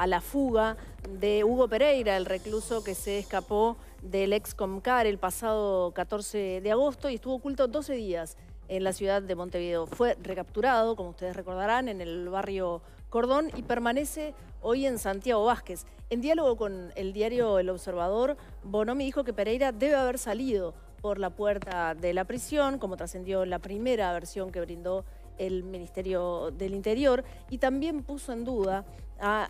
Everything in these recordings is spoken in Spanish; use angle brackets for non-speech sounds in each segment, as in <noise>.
a la fuga de Hugo Pereira, el recluso que se escapó del ex el pasado 14 de agosto y estuvo oculto 12 días en la ciudad de Montevideo. Fue recapturado, como ustedes recordarán, en el barrio Cordón y permanece hoy en Santiago Vázquez. En diálogo con el diario El Observador, Bonomi dijo que Pereira debe haber salido por la puerta de la prisión, como trascendió la primera versión que brindó el Ministerio del Interior, y también puso en duda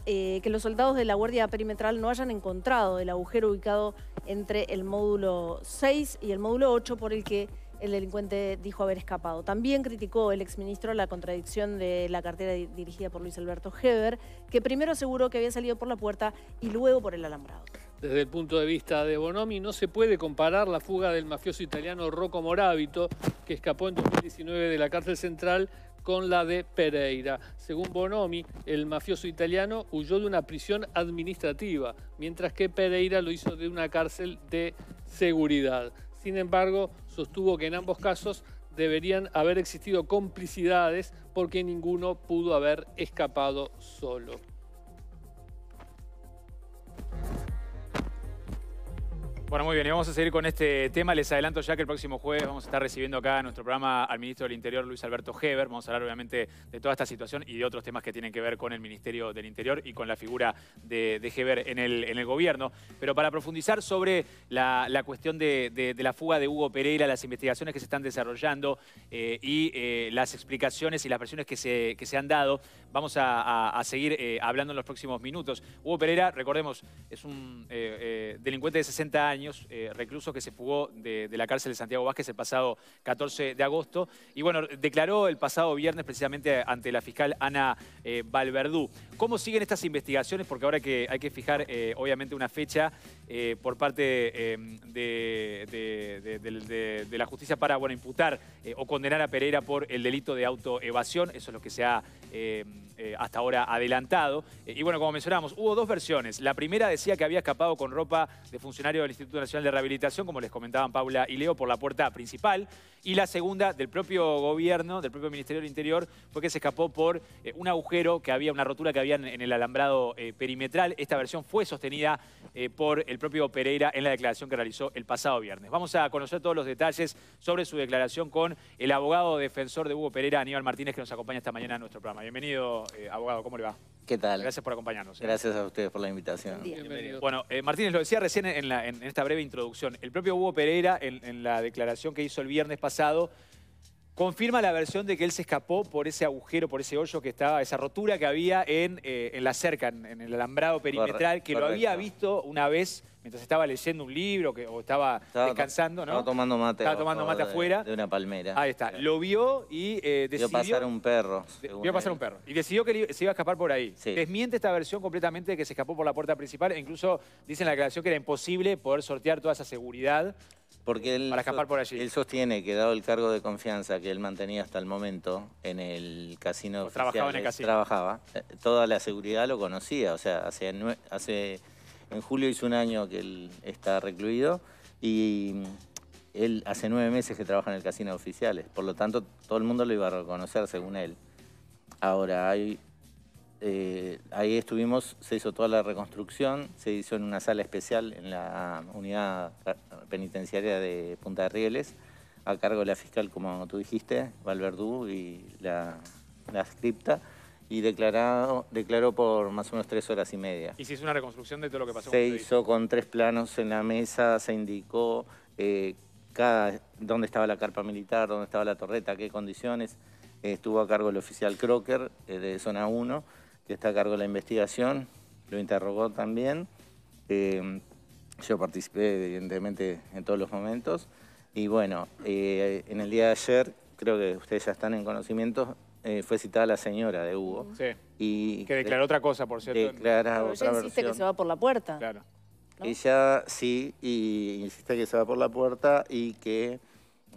eh, que los soldados de la Guardia Perimetral no hayan encontrado el agujero ubicado entre el módulo 6 y el módulo 8 por el que el delincuente dijo haber escapado. También criticó el exministro la contradicción de la cartera dirigida por Luis Alberto Heber, que primero aseguró que había salido por la puerta y luego por el alambrado. Desde el punto de vista de Bonomi, no se puede comparar la fuga del mafioso italiano Rocco Morabito, que escapó en 2019 de la cárcel central, con la de Pereira. Según Bonomi, el mafioso italiano huyó de una prisión administrativa, mientras que Pereira lo hizo de una cárcel de seguridad. Sin embargo, sostuvo que en ambos casos deberían haber existido complicidades porque ninguno pudo haber escapado solo. Bueno, muy bien, y vamos a seguir con este tema. Les adelanto ya que el próximo jueves vamos a estar recibiendo acá en nuestro programa al ministro del Interior, Luis Alberto Heber. Vamos a hablar obviamente de toda esta situación y de otros temas que tienen que ver con el Ministerio del Interior y con la figura de, Heber en el, gobierno. Pero para profundizar sobre la, cuestión de, la fuga de Hugo Pereira, las investigaciones que se están desarrollando eh, y eh, las explicaciones y las versiones que se, han dado, vamos a, seguir eh, hablando en los próximos minutos. Hugo Pereira, recordemos, es un delincuente de 60 años eh, recluso que se fugó de, la cárcel de Santiago Vázquez el pasado 14 de agosto. Y bueno, declaró el pasado viernes precisamente ante la fiscal Ana eh, Valverdú. ¿Cómo siguen estas investigaciones? Porque ahora que hay que fijar, eh, obviamente, una fecha eh, por parte em, de, la justicia para bueno, imputar eh, o condenar a Pereira por el delito de autoevasión. Eso es lo que se ha em, hasta ahora adelantado. y bueno, como mencionamos, hubo dos versiones. La primera decía que había escapado con ropa de funcionario del Instituto Nacional de Rehabilitación, como les comentaban Paula y Leo, por la puerta principal. Y la segunda, del propio gobierno, del propio Ministerio del Interior, fue que se escapó por un agujero que había, una rotura que había en el alambrado eh, perimetral. Esta versión fue sostenida eh, por el propio Pereira en la declaración que realizó el pasado viernes. Vamos a conocer todos los detalles sobre su declaración con el abogado defensor de Hugo Pereira, Aníbal Martínez, que nos acompaña esta mañana en nuestro programa. Bienvenido, eh, abogado, ¿cómo le va? ¿Qué tal? Gracias por acompañarnos. Gracias a ustedes por la invitación. Bueno, Martínez, lo decía recién en, esta breve introducción. El propio Hugo Pereira, en la declaración que hizo el viernes pasado, confirma la versión de que él se escapó por ese agujero, por ese hoyo que estaba, esa rotura que había en, eh, la cerca, en, el alambrado perimetral, que lo había visto una vez mientras estaba leyendo un libro o estaba, descansando, ¿no? Estaba tomando mate. Estaba tomando mate afuera. De una palmera. Ahí está. Lo vio y eh, decidió... Vio pasar un perro. Vio pasar un perro. Y decidió que se iba a escapar por ahí. Desmiente esta versión completamente de que se escapó por la puerta principal. E incluso dicen en la declaración que era imposible poder sortear toda esa seguridad porque él, para escapar por allí. Él sostiene que dado el cargo de confianza que él mantenía hasta el momento en el casino, oficial trabajaba eh, toda la seguridad lo conocía, o sea, hace, hace en julio hizo un año que él está recluido y mm, él hace nueve meses que trabaja en el casino de oficiales, por lo tanto todo el mundo lo iba a reconocer según él. Ahora hay eh, ahí estuvimos, se hizo toda la reconstrucción, se hizo en una sala especial en la unidad penitenciaria de Punta de Rieles, a cargo de la fiscal, como tú dijiste, Valverdú y la, scripta, y declarado, declaró por más o menos tres horas y media. ¿Y se hizo una reconstrucción de todo lo que pasó? Se hizo con tres planos en la mesa, se indicó eh, dónde estaba la carpa militar, dónde estaba la torreta, qué condiciones. estuvo a cargo el oficial Crocker eh, de Zona 1 que está a cargo de la investigación, lo interrogó también. Eh, yo participé, evidentemente, en todos los momentos. Y bueno, eh, en el día de ayer, creo que ustedes ya están en conocimiento, eh, fue citada la señora de Hugo. Sí. Y que declaró otra cosa, por cierto. Declara otra ella insiste que se va por la puerta. Claro. Ella sí, y insiste que se va por la puerta y que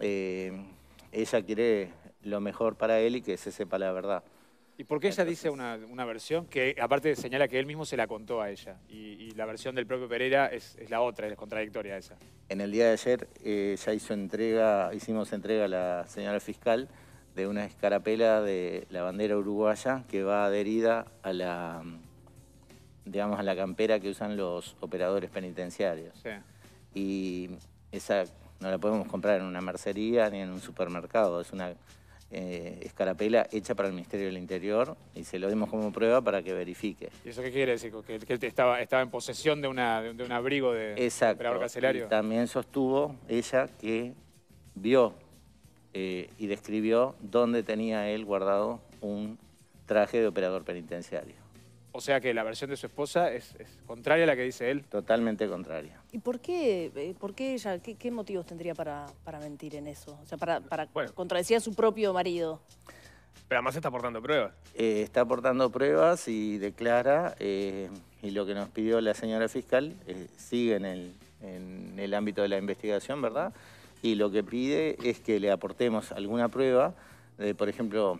ella quiere lo mejor para él y que se sepa la verdad. ¿Y por qué ella dice una, versión que aparte señala que él mismo se la contó a ella? Y, la versión del propio Pereira es, la otra, es contradictoria esa. En el día de ayer eh, ya hizo entrega, hicimos entrega a la señora fiscal de una escarapela de la bandera uruguaya que va adherida a la, digamos, a la campera que usan los operadores penitenciarios. Y esa no la podemos comprar en una mercería ni en un supermercado, es una eh, escarapela hecha para el Ministerio del Interior y se lo dimos como prueba para que verifique. ¿Y eso qué quiere decir? ¿Que, él estaba, estaba en posesión de, una, de, un abrigo de operador carcelario? también sostuvo ella que vio eh, y describió dónde tenía él guardado un traje de operador penitenciario. O sea que la versión de su esposa es, contraria a la que dice él. Totalmente contraria. ¿Y por qué, eh, por qué ella, qué, motivos tendría para, mentir en eso? O sea, para, contradecir a su propio marido. Pero además está aportando pruebas. Eh, está aportando pruebas y declara, eh, y lo que nos pidió la señora fiscal sigue en el, en el ámbito de la investigación, ¿verdad? Y lo que pide es que le aportemos alguna prueba, de, por ejemplo,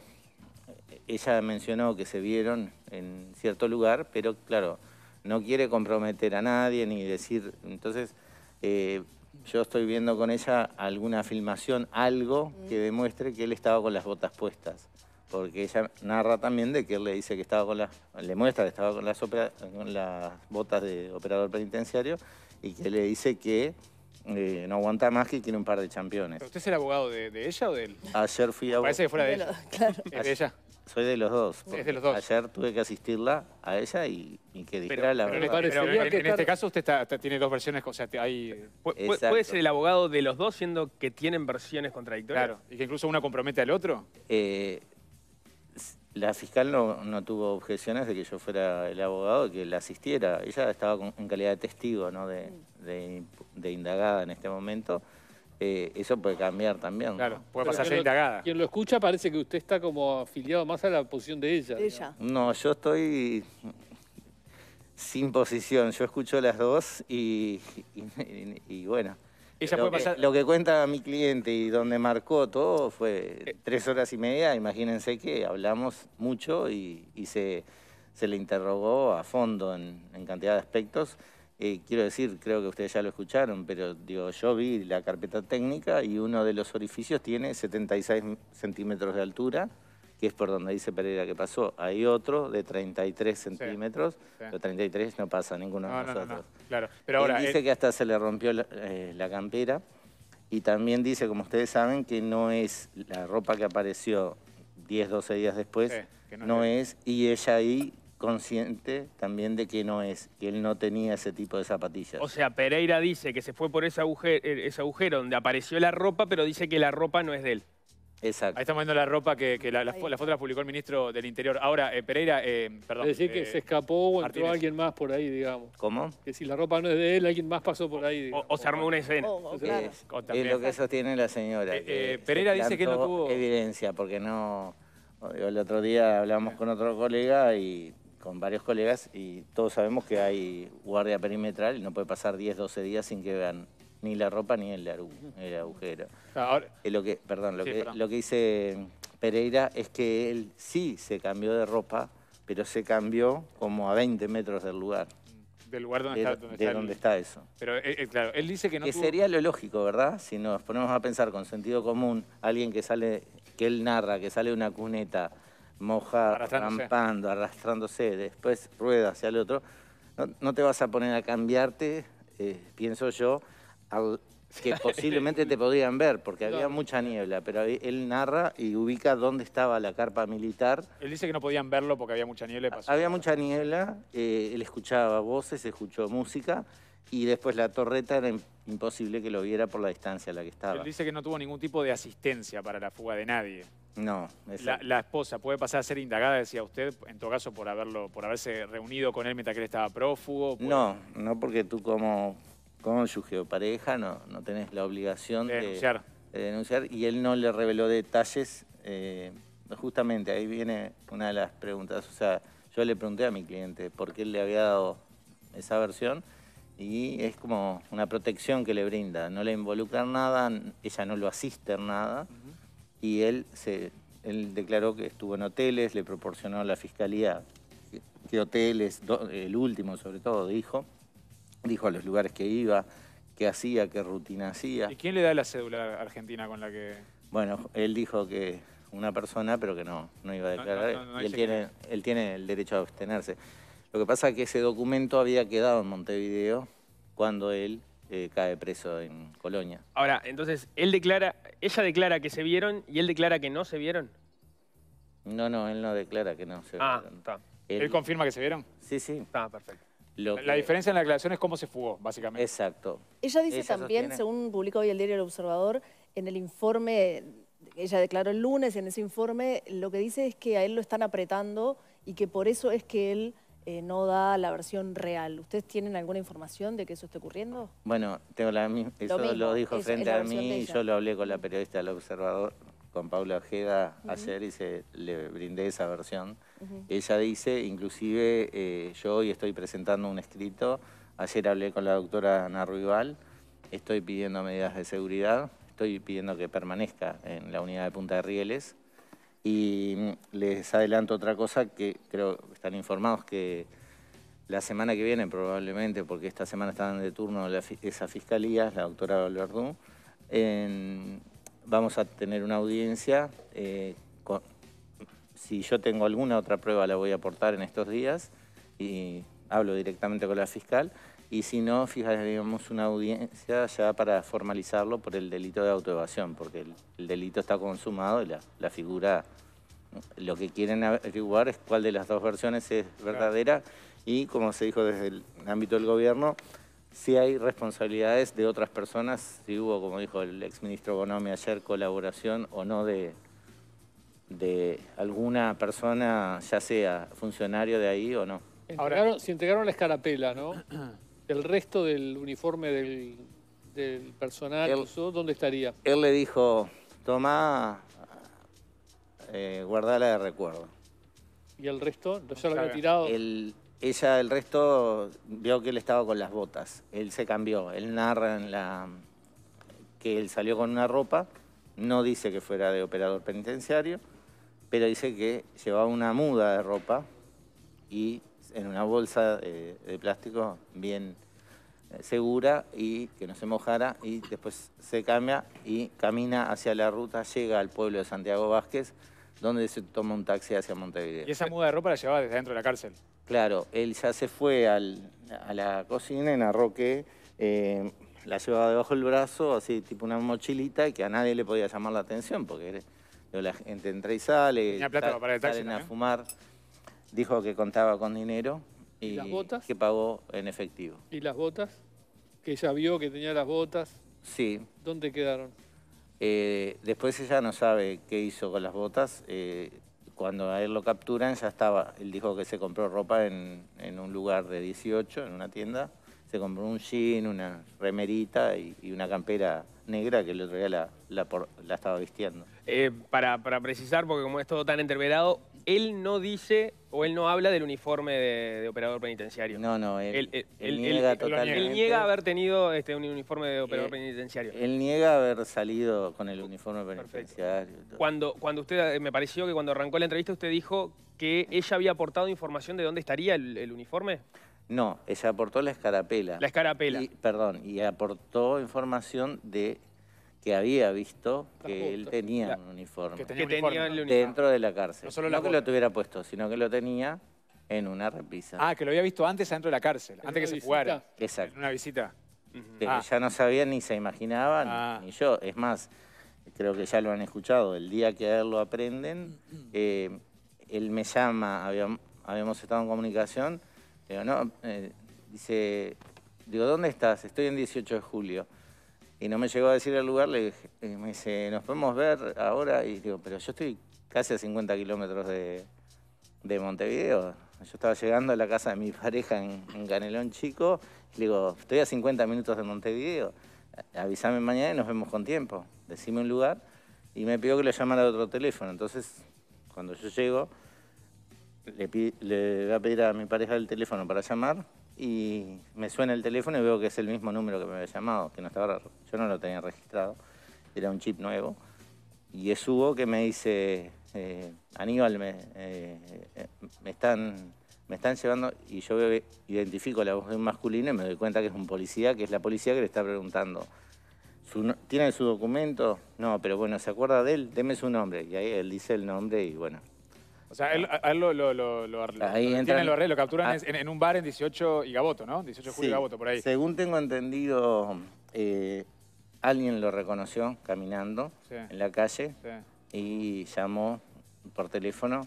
ella mencionó que se vieron en cierto lugar, pero claro, no quiere comprometer a nadie ni decir... Entonces, eh, yo estoy viendo con ella alguna filmación, algo mm. que demuestre que él estaba con las botas puestas. Porque ella narra también de que él le dice que estaba con las... Le muestra que estaba con las, con las botas de operador penitenciario y que le dice que eh, no aguanta más que quiere un par de campeones. ¿Usted es el abogado de, ella o de él? Ayer fui abogado. Parece que fuera de ella. Claro. de ella. <laughs> Soy de los dos. Ayer tuve que asistirla a ella y, que dijera la verdad. Pero en, este caso usted tiene dos versiones, ¿Puede, ser el abogado de los dos siendo que tienen versiones contradictorias? Claro, y que incluso una compromete al otro. Eh, la fiscal no, tuvo objeciones de que yo fuera el abogado y que la asistiera. Ella estaba en calidad de testigo, ¿no? de indagada en este momento. Eh, eso puede cambiar también. Claro, puede pasar la indagada. Quien lo escucha parece que usted está como afiliado más a la posición de ella. ella. No, yo estoy sin posición. Yo escucho las dos y, bueno. lo, que, cuenta mi cliente y donde marcó todo fue eh. tres horas y media. Imagínense que hablamos mucho y, se, se, le interrogó a fondo en cantidad de aspectos. Eh, quiero decir, creo que ustedes ya lo escucharon, pero digo, yo vi la carpeta técnica y uno de los orificios tiene 76 centímetros de altura, que es por donde dice Pereira que pasó. Hay otro de 33 centímetros, pero 33 no pasa ninguno de nosotros. claro. pero ahora, dice eh, que hasta se le rompió eh, la, campera y también dice, como ustedes saben, que no es la ropa que apareció 10, 12 días después, no, es, y ella ahí consciente también de que no es, que él no tenía ese tipo de zapatillas. O sea, Pereira dice que se fue por ese agujero, eh, ese agujero donde apareció la ropa, pero dice que la ropa no es de él. Exacto. Ahí estamos viendo la ropa que, que la, foto la publicó el ministro del Interior. Ahora, eh, Pereira, eh, perdón. Es decir, que se escapó o entró alguien más por ahí, digamos. ¿Cómo? Que si la ropa no es de él, alguien más pasó por ahí. O, o, se armó una escena. Oh, es, lo que sostiene la señora. Pereira dice que no tuvo... Evidencia, porque no... El otro día hablamos con otro colega y con varios colegas y todos sabemos que hay guardia perimetral y no puede pasar 10, 12 días sin que vean ni la ropa ni el, el agujero. Ah, eh, lo que, perdón, lo, que, dice Pereira es que él sí se cambió de ropa, pero se cambió como a 20 metros del lugar. Del lugar donde, está, donde, está, eso. Pero eh, eh, claro, él dice que no. Que sería lo lógico, ¿verdad? Si nos ponemos a pensar con sentido común, alguien que sale, que él narra, que sale de una cuneta moja, rampando, arrastrándose, después rueda hacia el otro. No, te vas a poner a cambiarte, eh, pienso yo, que <laughs> posiblemente te podrían ver, porque había mucha niebla, pero él narra y ubica dónde estaba la carpa militar. Él dice que no podían verlo porque había mucha niebla. Había mucha niebla, eh, él escuchaba voces, escuchó música, y después la torreta era imposible que lo viera por la distancia a la que estaba. Él dice que no tuvo ningún tipo de asistencia para la fuga de nadie. No. La, la, esposa puede pasar a ser indagada, decía usted, en todo caso por haberlo, por haberse reunido con él mientras que él estaba prófugo. Pues. No, no porque tú como cónyuge o pareja no, no tenés la obligación de denunciar. y él no le reveló detalles. Eh, justamente ahí viene una de las preguntas. O sea, yo le pregunté a mi cliente por qué él le había dado esa versión y es como una protección que le brinda, no le involucran nada, ella no lo asiste en nada, y él, se, declaró que estuvo en hoteles, le proporcionó a la fiscalía qué, hoteles, el último sobre todo, dijo, dijo a los lugares que iba, qué hacía, qué rutina hacía. ¿Y quién le da la cédula argentina con la que...? Bueno, él dijo que una persona, pero que no, no iba a declarar. él tiene, él tiene el derecho a abstenerse. Lo que pasa es que ese documento había quedado en Montevideo cuando él eh, cae preso en Colonia. Ahora, entonces, él declara, ella declara que se vieron y él declara que no se vieron. No, no, él no declara que no se ah, vieron. Ah, está. Él, confirma que se vieron? Sí, sí. Está, perfecto. la diferencia en la declaración es cómo se fugó, básicamente. Exacto. Ella dice también, según publicó hoy el diario El Observador, en el informe, ella declaró el lunes, en ese informe lo que dice es que a él lo están apretando y que por eso es que él eh, no da la versión real. ¿Ustedes tienen alguna información de que eso esté ocurriendo? Bueno, tengo la eso lo, dijo frente a mí y yo lo hablé con la periodista del Observador, con Paula Ojeda, ayer y se, le brindé esa versión. Ella dice, inclusive eh, yo hoy estoy presentando un escrito, ayer hablé con la doctora Ana Ruibal, estoy pidiendo medidas de seguridad, estoy pidiendo que permanezca en la unidad de Punta de Rieles, y les adelanto otra cosa que creo que están informados que la semana que viene probablemente, porque esta semana están de turno la, esa fiscalía, la doctora Valverdú, vamos a tener una audiencia. Eh, si yo tengo alguna otra prueba la voy a aportar en estos días y hablo directamente con la fiscal y si no, fijaríamos una audiencia ya para formalizarlo por el delito de autoevasión, porque el, delito está consumado y la, figura, lo que quieren averiguar es cuál de las dos versiones es verdadera y, como se dijo desde el ámbito del gobierno, si hay responsabilidades de otras personas, si hubo, como dijo el exministro Bonomi ayer, colaboración o no de, de alguna persona, ya sea funcionario de ahí o no. Ahora, se entregaron la escarapela, ¿no? <clears throat> el resto del uniforme del, personal, ¿dónde estaría? Él le dijo, toma eh, guardala de recuerdo. ¿Y el resto? ¿No se lo había tirado? ella, el resto, vio que él estaba con las botas. Él se cambió. Él narra en la, que él salió con una ropa. No dice que fuera de operador penitenciario, pero dice que llevaba una muda de ropa y en una bolsa eh, de, plástico bien eh, segura y que no se mojara y después se cambia y camina hacia la ruta, llega al pueblo de Santiago Vázquez, donde se toma un taxi hacia Montevideo. ¿Y esa muda de ropa la llevaba desde dentro de la cárcel? Claro, él ya se fue a la cocina en arroque eh, la llevaba debajo del brazo, así tipo una mochilita, y que a nadie le podía llamar la atención, porque la gente entra y sale, salen a fumar. Dijo que contaba con dinero y, que pagó en efectivo. ¿Y las botas? Que ella vio que tenía las botas. Sí. ¿Dónde quedaron? Eh, después ella no sabe qué hizo con las botas. Eh, cuando a él lo capturan ya estaba, él dijo que se compró ropa en, un lugar de 18, en una tienda. Se compró un jean, una remerita y, una campera negra que el otro la, la, estaba vistiendo. Eh, para, precisar, porque como es todo tan entreverado, él no dice o él no habla del uniforme de, operador penitenciario. No, no, él, niega totalmente. Él niega haber tenido este, un uniforme de operador eh, penitenciario. Él niega haber salido con el uniforme penitenciario. Cuando, cuando usted, eh, me pareció que cuando arrancó la entrevista usted dijo que ella había aportado información de dónde estaría el, uniforme. No, ella aportó la escarapela. La escarapela. perdón, y aportó información de que había visto que él tenía un uniforme, dentro de la cárcel. No, que lo tuviera puesto, sino que lo tenía en una repisa. Ah, que lo había visto antes dentro de la cárcel, antes que se fuera Exacto. En una visita. Ah. ya no sabía ni se imaginaban, y ah. ni yo. Es más, creo que ya lo han escuchado, el día que a él lo aprenden, eh, él me llama, habíamos, estado en comunicación, digo, no, eh", dice, digo, ¿dónde estás? Estoy en 18 de julio y no me llegó a decir el lugar, le me dice, nos podemos ver ahora, y digo, pero yo estoy casi a 50 kilómetros de, Montevideo. Yo estaba llegando a la casa de mi pareja en, Canelón Chico, y le digo, estoy a 50 minutos de Montevideo, avísame mañana y nos vemos con tiempo, decime un lugar, y me pidió que le llamara otro teléfono. Entonces, cuando yo llego, le, le voy a pedir a mi pareja el teléfono para llamar, y me suena el teléfono y veo que es el mismo número que me había llamado, que no estaba, yo no lo tenía registrado, era un chip nuevo. Y es Hugo que me dice, eh, Aníbal, me, eh, eh, me, están, me están llevando y yo veo, identifico la voz de un masculino y me doy cuenta que es un policía, que es la policía que le está preguntando. Su, ¿Tiene su documento? No, pero bueno, ¿se acuerda de él? Deme su nombre. Y ahí él dice el nombre y bueno, o sea, él, lo, lo, lo, lo, ahí lo, lo capturan ah. en, un bar en 18 y Gaboto, ¿no? 18 de julio y Gaboto, por ahí. Según tengo entendido, eh, alguien lo reconoció caminando en la calle y llamó por teléfono.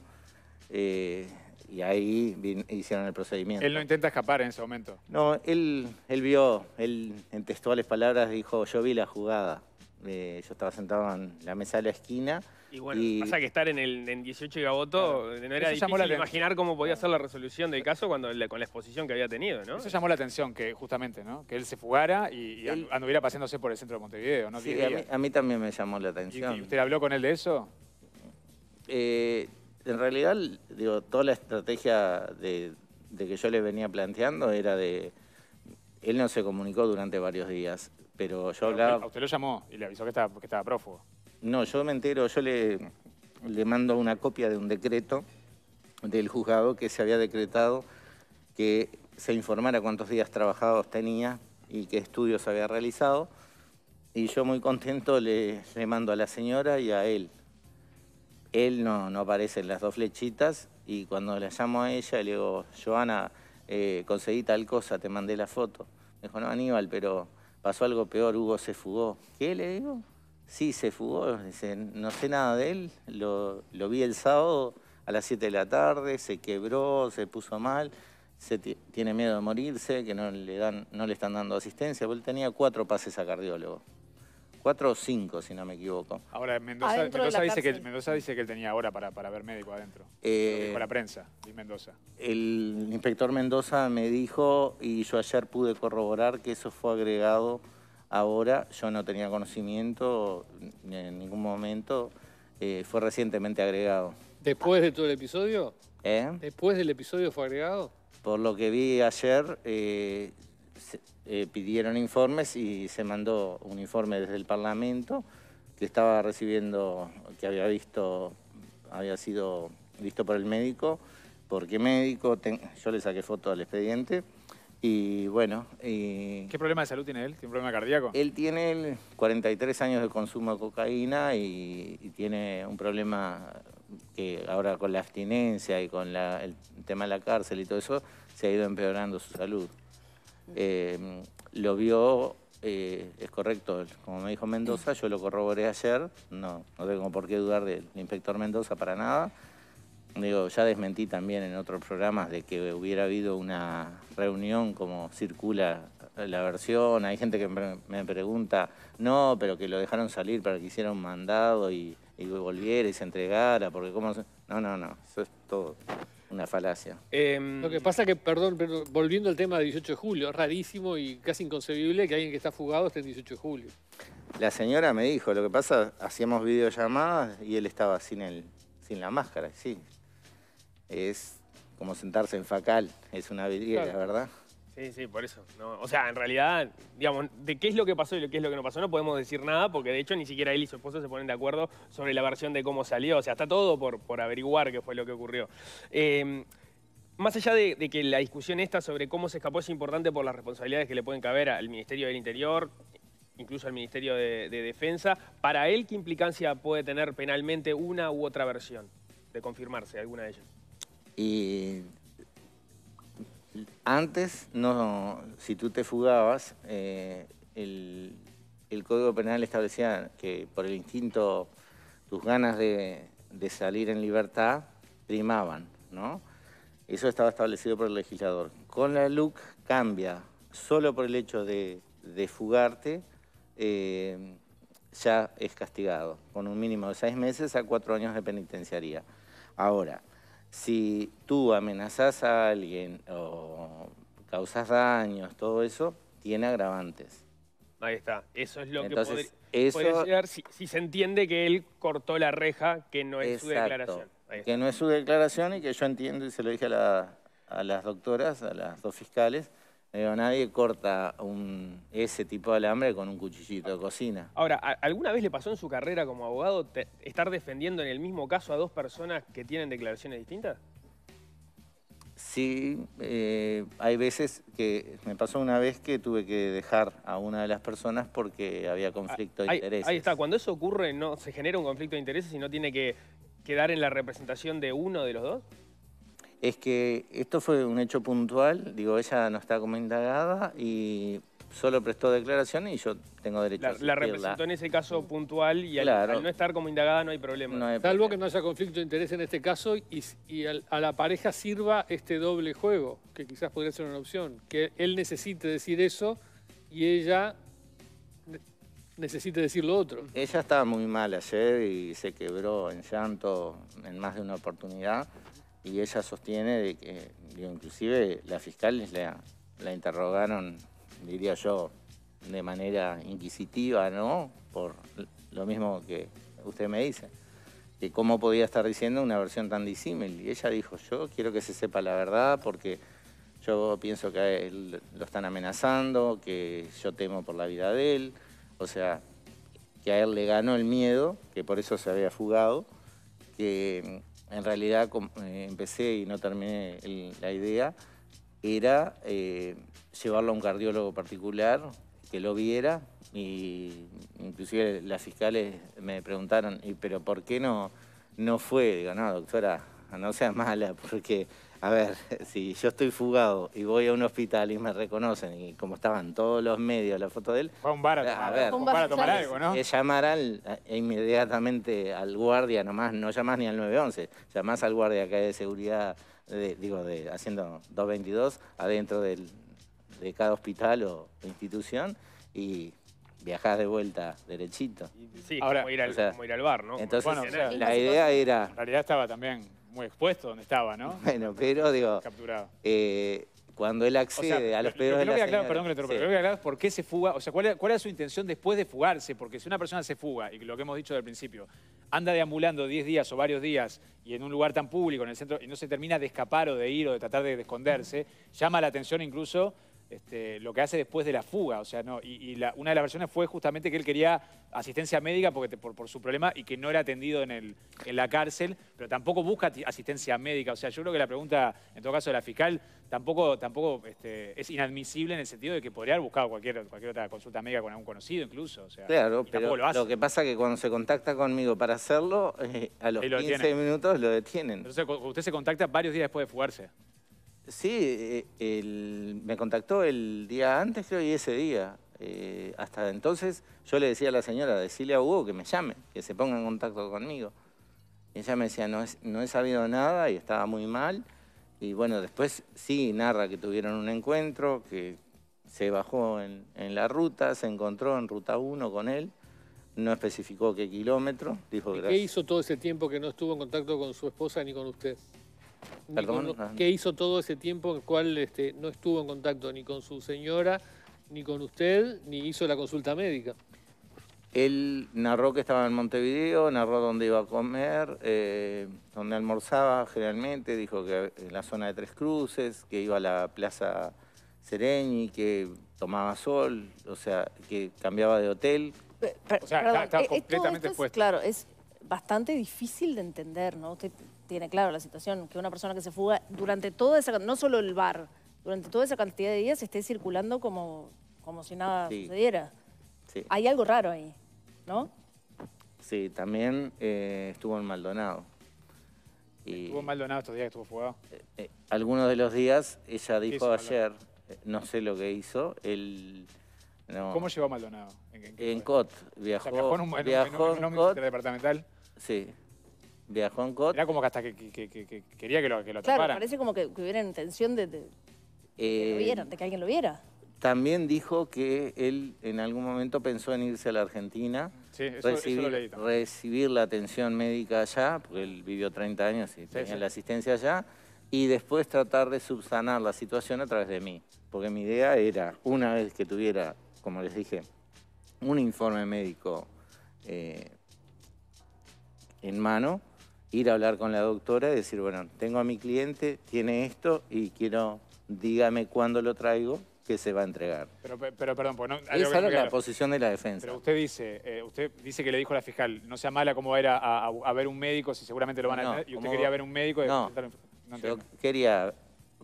Eh, y ahí hicieron el procedimiento. Él no intenta escapar en ese momento. No, él, él vio, él en textuales palabras dijo, yo vi la jugada. Eh, yo estaba sentado en la mesa de la esquina y bueno, pasa que estar en el en 18 Gaboto no era difícil imaginar cómo podía ser la resolución del caso cuando con la exposición que había tenido, ¿no? Eso llamó la atención, que justamente, ¿no? Que él se fugara y, anduviera paseándose por el centro de Montevideo, Sí, a mí, también me llamó la atención. ¿Y, usted habló con él de eso? Eh, en realidad, digo, toda la estrategia de, que yo le venía planteando era de... Él no se comunicó durante varios días, pero yo hablaba... usted lo llamó y le avisó que estaba, que estaba prófugo. No, yo me entero, yo le, le mando una copia de un decreto del juzgado que se había decretado que se informara cuántos días trabajados tenía y qué estudios había realizado. Y yo muy contento le, le mando a la señora y a él. Él no, aparece en las dos flechitas y cuando le llamo a ella le digo, Joana, eh, conseguí tal cosa, te mandé la foto. Me dijo, no, Aníbal, pero pasó algo peor, Hugo se fugó. ¿Qué le digo? Sí, se fugó, no sé nada de él, lo, vi el sábado a las 7 de la tarde, se quebró, se puso mal, se tiene miedo de morirse, que no le, dan, no le están dando asistencia, porque él tenía cuatro pases a cardiólogo. Cuatro o cinco, si no me equivoco. Ahora, Mendoza, dice, que, Mendoza dice que él tenía hora para, para ver médico adentro. Eh, lo dijo la prensa, dice Mendoza. El inspector Mendoza me dijo, y yo ayer pude corroborar, que eso fue agregado ahora yo no tenía conocimiento en ningún momento, eh, fue recientemente agregado. ¿Después de todo el episodio? ¿Eh? ¿Después del episodio fue agregado? Por lo que vi ayer, eh, eh, pidieron informes y se mandó un informe desde el Parlamento que estaba recibiendo, que había visto, había sido visto por el médico, porque médico, yo le saqué foto al expediente, y bueno... ¿Qué problema de salud tiene él? ¿Tiene un problema cardíaco? Él tiene 43 años de consumo de cocaína y, tiene un problema que ahora con la abstinencia y con el tema de la cárcel y todo eso, se ha ido empeorando su salud. Eh, lo vio, eh, es correcto, como me dijo Mendoza, yo lo corroboré ayer, no, no tengo por qué dudar del inspector Mendoza para nada digo, ya desmentí también en otros programas de que hubiera habido una reunión como circula la versión, hay gente que me pregunta, no, pero que lo dejaron salir para que hiciera un mandado y, volviera y se entregara, porque cómo... No, no, no, eso es todo una falacia. Em, lo que pasa que, perdón, volviendo al tema del 18 de julio, es rarísimo y casi inconcebible que alguien que está fugado esté el 18 de julio. La señora me dijo, lo que pasa, hacíamos videollamadas y él estaba sin el, sin la máscara, sí, es como sentarse en facal, es una vidriera, ¿verdad? Sí, sí, por eso. o sea, en realidad, digamos, de qué es lo que pasó y lo que es lo que no pasó no podemos decir nada, porque de hecho ni siquiera él y su esposo se ponen de acuerdo sobre la versión de cómo salió. O sea, está todo por, por averiguar qué fue lo que ocurrió. Em, más allá de, que la discusión esta sobre cómo se escapó es importante por las responsabilidades que le pueden caber al Ministerio del Interior, incluso al Ministerio de Defensa, para él, ¿qué implicancia puede tener penalmente una u otra versión de confirmarse alguna de ellas? Y antes, no, si tú te fugabas, eh, el, Código Penal establecía que por el instinto, tus ganas de, salir en libertad primaban, ¿no? Eso estaba establecido por el legislador. Con la LUC cambia, solo por el hecho de, fugarte, eh, ya es castigado, con un mínimo de seis meses a cuatro años de penitenciaría. Ahora, si tú amenazas a alguien o causas daños, todo eso, tiene agravantes. Ahí está. Eso es lo que podría, llegar si, se entiende que él cortó la reja, que no es su declaración. Que no es su declaración y que yo entiendo y se lo dije a, a las doctoras, a las dos fiscales, nadie corta ese tipo de alambre con un cuchillito de cocina. Ahora, ¿alguna vez le pasó en su carrera como abogado estar defendiendo en el mismo caso a dos personas que tienen declaraciones distintas? Sí, eh, hay veces que me pasó una vez que tuve que dejar a una de las personas porque había conflicto de ah, intereses. Ahí está, cuando eso ocurre no se genera un conflicto de intereses y no tiene que quedar en la representación de uno de los dos es que esto fue un hecho puntual, digo, ella no está como indagada y solo prestó declaración y yo tengo derecho la, a La representó en ese caso puntual y al, no estar como indagada no hay problema. Salvo que no haya conflicto de interés en este caso y, a la pareja sirva este doble juego, que quizás podría ser una opción, que él necesite decir eso y ella necesite decir lo otro. Ella estaba muy mal ayer y se quebró en llanto en más de una oportunidad y ella sostiene de que, digo, inclusive las fiscales la, la, interrogaron, diría yo, de manera inquisitiva, ¿no? Por lo mismo que usted me dice, que cómo podía estar diciendo una versión tan disímil. Y ella dijo, yo quiero que se sepa la verdad porque yo pienso que a él lo están amenazando, que yo temo por la vida de él, o sea, que a él le ganó el miedo, que por eso se había fugado, que en realidad eh, empecé y no terminé la idea, era eh, llevarlo a un cardiólogo particular que lo viera y inclusive las fiscales me preguntaron, ¿pero por qué no, no fue? Digo, no, doctora, no sea mala, porque a ver, <laughs> si yo estoy fugado y voy a un hospital y me reconocen, y como estaban todos los medios la foto de él... Va un bar a tomar, algo, ¿no? Es llamar al, inmediatamente al guardia nomás, no llamás ni al 911, llamás al guardia que hay de seguridad, digo, de, haciendo 222 adentro de cada hospital o institución y viajás de vuelta derechito. Sí, Ahora, como, ir al, bar, ¿no? Entonces, la idea era... En realidad estaba también muy expuesto donde estaba, ¿no? <laughs> Bueno, pero digo... Capturado. Eh, cuando él accede a los pedos de la señora... perdón que lo que aclarar es por qué se fuga, o sea, cuál es su intención después de fugarse, porque si una persona se fuga, y lo que hemos dicho del principio, anda deambulando 10 días o varios días y en un lugar tan público, en el centro, y no se termina de escapar o de ir o de tratar de esconderse, llama la atención incluso este, lo que hace después de la fuga. O sea, no, y, una de las versiones fue justamente que él quería asistencia médica porque por, su problema y que no era atendido en, la cárcel, pero tampoco busca asistencia médica. O sea, yo creo que la pregunta, en todo caso, de la fiscal tampoco, tampoco este, es inadmisible en el sentido de que podría haber buscado cualquier, otra consulta médica con algún conocido incluso. O sea, claro, pero lo, lo, que pasa es que cuando se contacta conmigo para hacerlo, eh, a los 15 minutos lo detienen. Entonces usted se contacta varios días después de fugarse. Sí, eh, me contactó el día antes, creo, y ese día. Eh, hasta entonces yo le decía a la señora, decirle a Hugo que me llame, que se ponga en contacto conmigo. Y ella me decía, no, es, he sabido nada y estaba muy mal. Y bueno, después sí narra que tuvieron un encuentro, que se bajó en, la ruta, se encontró en ruta 1 con él. No especificó qué kilómetro. Dijo, ¿Y ¿Qué hizo todo ese tiempo que no estuvo en contacto con su esposa ni con usted? Ah. ¿Qué hizo todo ese tiempo en el cual este, no estuvo en contacto ni con su señora, ni con usted, ni hizo la consulta médica? Él narró que estaba en Montevideo, narró dónde iba a comer, eh, dónde almorzaba generalmente, dijo que en la zona de Tres Cruces, que iba a la Plaza Sereñi, que tomaba sol, o sea, que cambiaba de hotel. o sea, eh, eh, completamente esto Claro, es bastante difícil de entender, ¿no? tiene claro la situación, que una persona que se fuga durante toda esa, no solo el bar, durante toda esa cantidad de días esté circulando como, como si nada sucediera. Sí. Hay algo raro ahí, ¿no? Sí, también eh, estuvo en Maldonado. ¿Estuvo en Maldonado estos días que estuvo fugado? Eh, eh, algunos de los días, ella dijo ayer, no sé lo que hizo, el... No. ¿Cómo llegó a Maldonado? En, COT. Viajó, viajó en un, departamental Sí viajó en COT. Era como que hasta que, quería que lo, que lo Claro, parece como que, hubiera intención eh, de, que alguien lo viera. También dijo que él en algún momento pensó en irse a la Argentina, recibir, la atención médica allá, porque él vivió 30 años y tenía la asistencia allá, y después tratar de subsanar la situación a través de mí. Porque mi idea era, una vez que tuviera, como les dije, un informe médico eh, en mano, ir a hablar con la doctora y decir, bueno, tengo a mi cliente, tiene esto y quiero, dígame cuándo lo traigo que se va a entregar. Pero, perdón, pues no... Esa era la posición de la defensa. Pero usted dice, eh, usted dice que le dijo a la fiscal, no sea mala como era a ver un médico si seguramente lo van a... y usted quería ver un médico... Y no, yo quería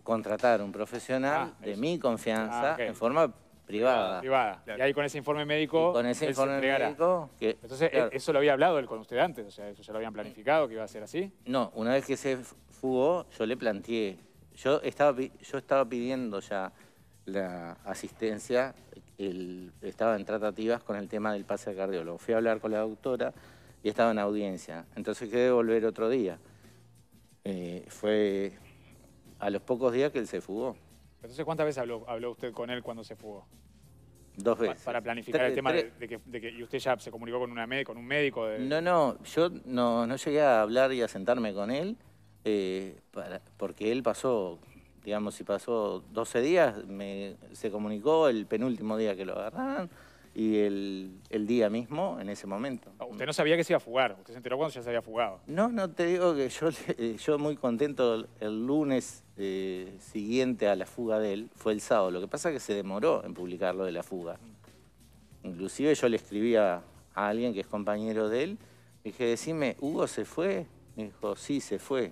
contratar un profesional ah, de mi confianza ah, en forma privada. Privada. Y ahí con ese informe médico. con ese informe médico. Que, Entonces, e-, ¿eso lo había hablado él con usted antes? O sea, ¿eso ya lo habían planificado que iba a ser así? No, una vez que se fugó, yo le planteé. Yo estaba, yo estaba pidiendo ya la asistencia, estaba en tratativas con el tema del pase de cardiólogo. Fui a hablar con la doctora y estaba en audiencia. Entonces quedé volver otro día. Eh, fue a los pocos días que él se fugó. Entonces, ¿cuántas veces habló, usted con él cuando se fugó? Dos veces. para planificar el tema de, que, y usted ya se comunicó con, una con un médico. No, no, yo no, llegué a hablar y a sentarme con él eh, para, porque él pasó, digamos, si pasó 12 días, me, se comunicó el penúltimo día que lo agarraron y el, día mismo en ese momento. Ah, usted no sabía que se iba a fugar, usted se enteró cuando ya se había fugado. No, no, te digo que yo, eh, yo muy contento el lunes eh, siguiente a la fuga de él, fue el sábado, lo que pasa es que se demoró en publicar lo de la fuga. Inclusive yo le escribí a, alguien que es compañero de él, dije, decime, ¿Hugo se fue? Me dijo, sí, se fue.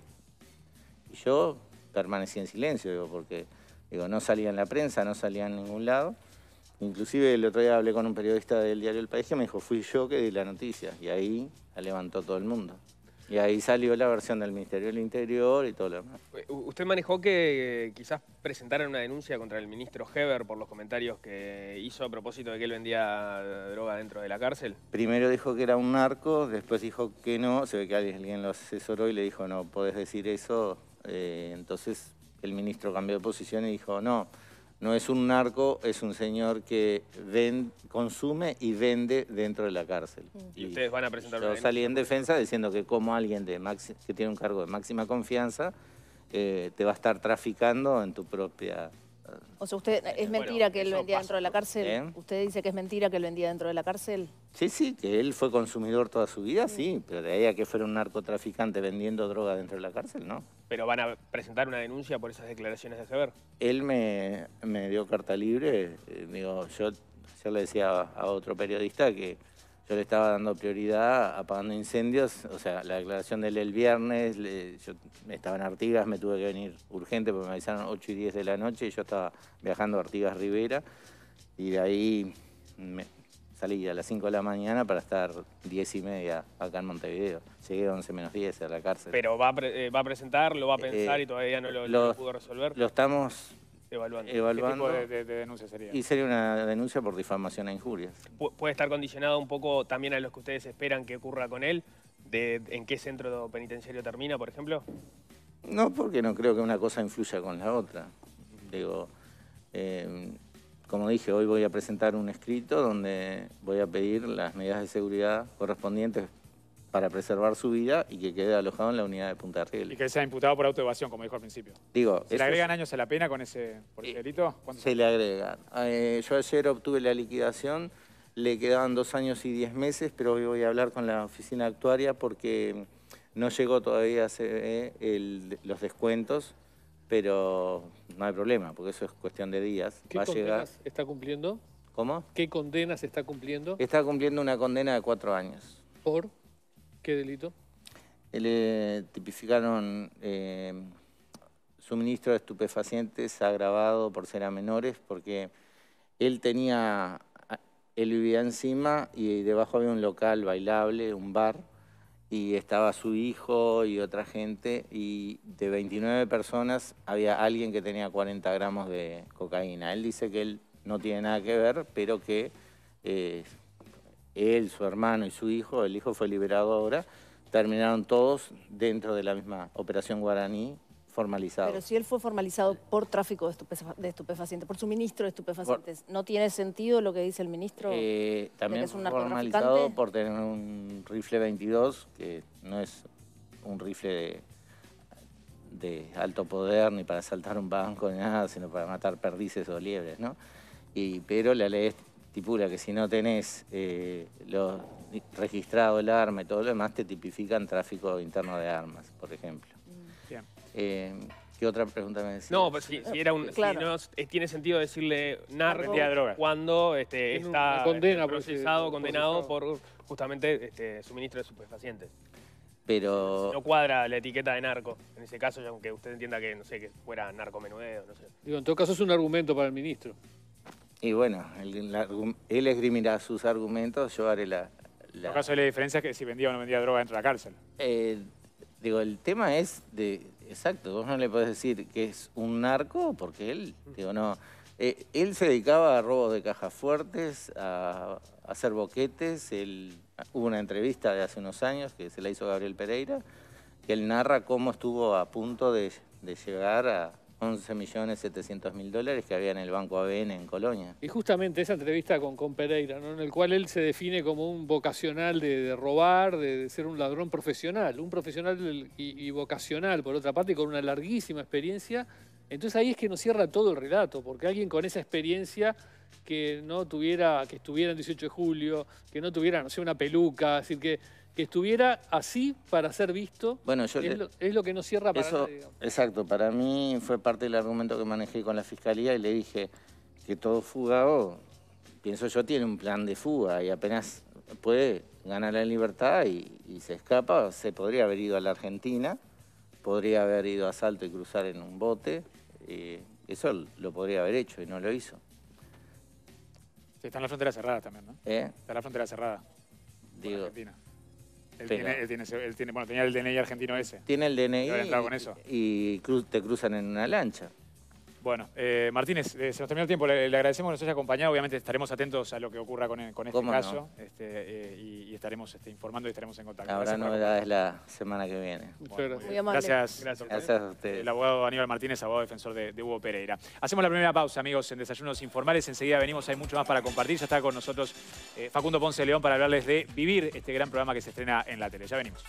Y yo permanecí en silencio, digo, porque digo, no salía en la prensa, no salía en ningún lado. Inclusive el otro día hablé con un periodista del diario El País que me dijo, fui yo que di la noticia. Y ahí la levantó todo el mundo. Y ahí salió la versión del Ministerio del Interior y todo lo demás. Eh, usted manejó que quizás presentaran una denuncia contra el ministro Heber por los comentarios que hizo a propósito de que él vendía droga dentro de la cárcel. Primero dijo que era un narco, después dijo que no. Se ve que alguien lo asesoró y le dijo, no, podés decir eso. Eh, entonces el ministro cambió de posición y dijo, no, no es un narco, es un señor que consume y vende dentro de la cárcel. Mm. ¿Y, ustedes van a presentar... Yo salí en defensa diciendo que como alguien que tiene un cargo de máxima confianza eh, te va a estar traficando en tu propia... O sea, usted es mentira que él vendía dentro de la cárcel. ¿Eh? ¿Usted dice que es mentira que él vendía dentro de la cárcel? Sí, sí, que él fue consumidor toda su vida, mm. sí, pero de ahí a que fuera un narcotraficante vendiendo droga dentro de la cárcel, no. ¿Pero van a presentar una denuncia por esas declaraciones de Sever? Él me, dio carta libre. Eh, digo, yo yo le decía a, otro periodista que yo le estaba dando prioridad a apagando incendios. O sea, la declaración de él el viernes, yo estaba en Artigas, me tuve que venir urgente porque me avisaron 8 y 10 de la noche y yo estaba viajando a Artigas Rivera. Y de ahí me, Salí a las 5 de la mañana para estar 10 y media acá en Montevideo. Llegué a 11 menos 10 a la cárcel. Pero va a, eh, va a presentar, lo va a eh, pensar y todavía no lo, pudo resolver. Lo estamos evaluando. ¿Qué tipo de, denuncia sería? Y sería una denuncia por difamación e injurias. ¿Puede estar condicionado un poco también a los que ustedes esperan que ocurra con él? De, ¿En qué centro penitenciario termina, por ejemplo? No, porque no creo que una cosa influya con la otra. Digo, eh, como dije, hoy voy a presentar un escrito donde voy a pedir las medidas de seguridad correspondientes para preservar su vida y que quede alojado en la unidad de Punta Riel. Y que sea imputado por autoevasión, como dijo al principio. Digo, ¿Se le agregan años a la pena con ese, porquerito? Se, le agregan. Eh, yo ayer obtuve la liquidación, le quedaban dos años y diez meses, pero hoy voy a hablar con la oficina actuaria porque no llegó todavía a eh, los descuentos pero no hay problema, porque eso es cuestión de días. ¿Qué está cumpliendo? ¿Cómo? ¿Qué condena se está cumpliendo? Está cumpliendo una condena de cuatro años. ¿Por qué delito? Le eh, tipificaron eh, suministro de estupefacientes agravado por ser a menores, porque él tenía, él eh, vivía encima y debajo había un local bailable, un bar, y estaba su hijo y otra gente, y de 29 personas había alguien que tenía 40 gramos de cocaína. Él dice que él no tiene nada que ver, pero que eh, él, su hermano y su hijo, el hijo fue liberado ahora, terminaron todos dentro de la misma operación guaraní formalizado. Pero si él fue formalizado por tráfico de, estupefacientes, por suministro de estupefacientes, ¿no tiene sentido lo que dice el ministro? Eh, también fue formalizado por tener un rifle 22, que no es un rifle de, alto poder ni para saltar un banco ni nada, sino para matar perdices o liebres, ¿no? Y, pero la ley estipula que si no tenés eh, lo, registrado el arma y todo lo demás, te tipifican tráfico interno de armas, por ejemplo. Eh, ¿Qué otra pregunta me decía? No, pues si, era un, claro. Eh, tiene sentido decirle narco cuando este, está este, condena, procesado, condenado por justamente este, suministro de superfacientes? Pero... no cuadra la etiqueta de narco, en ese caso, aunque usted entienda que, no sé, que fuera narco menudeo, no sé. Digo, en todo caso es un argumento para el ministro. Y bueno, él, esgrimirá sus argumentos, yo haré la... la... todo caso la diferencia es que si vendía o no vendía droga dentro de la cárcel. Eh, digo, el tema es de Exacto, vos no le podés decir que es un narco porque él, digo, no. Eh, él se dedicaba a robos de cajas fuertes, a, hacer boquetes. Él, hubo una entrevista de hace unos años que se la hizo Gabriel Pereira, que él narra cómo estuvo a punto de llegar a, 11.700.000 dólares que había en el Banco ABN en Colonia. Y justamente esa entrevista con, con Pereira, en el cual él se define como un vocacional de, robar, de, ser un ladrón profesional, un profesional y, vocacional, por otra parte, con una larguísima experiencia. Entonces ahí es que nos cierra todo el relato, porque alguien con esa experiencia que no tuviera, que estuviera en 18 de julio, que no tuviera, no sé, una peluca, es decir, que que estuviera así para ser visto bueno, yo, es, lo, que no cierra para eso, Exacto, para mí fue parte del argumento que manejé con la fiscalía y le dije que todo fugado, pienso yo, tiene un plan de fuga y apenas puede ganar la libertad y, se escapa, se podría haber ido a la Argentina, podría haber ido a Salto y cruzar en un bote, eh, eso lo podría haber hecho y no lo hizo. está en la frontera cerrada también, ¿no? ¿Eh? Está en la frontera cerrada. Digo, él, tiene, tiene, él tiene, bueno, tenía el DNI argentino ese. Tiene el DNI. Y, te cruzan en una lancha. Bueno, eh, Martínez, eh, se nos terminó el tiempo. Le, agradecemos que nos haya acompañado. Obviamente estaremos atentos a lo que ocurra con, este caso. Este, eh, y, estaremos este, informando y estaremos en contacto. Habrá novedades la semana que viene. gracias. Gracias, a ustedes. El abogado Aníbal Martínez, abogado defensor de, de, Hugo Pereira. Hacemos la primera pausa, amigos, en Desayunos Informales. Enseguida venimos, hay mucho más para compartir. Ya está con nosotros Facundo Ponce León para hablarles de Vivir, este gran programa que se estrena en la tele. Ya venimos.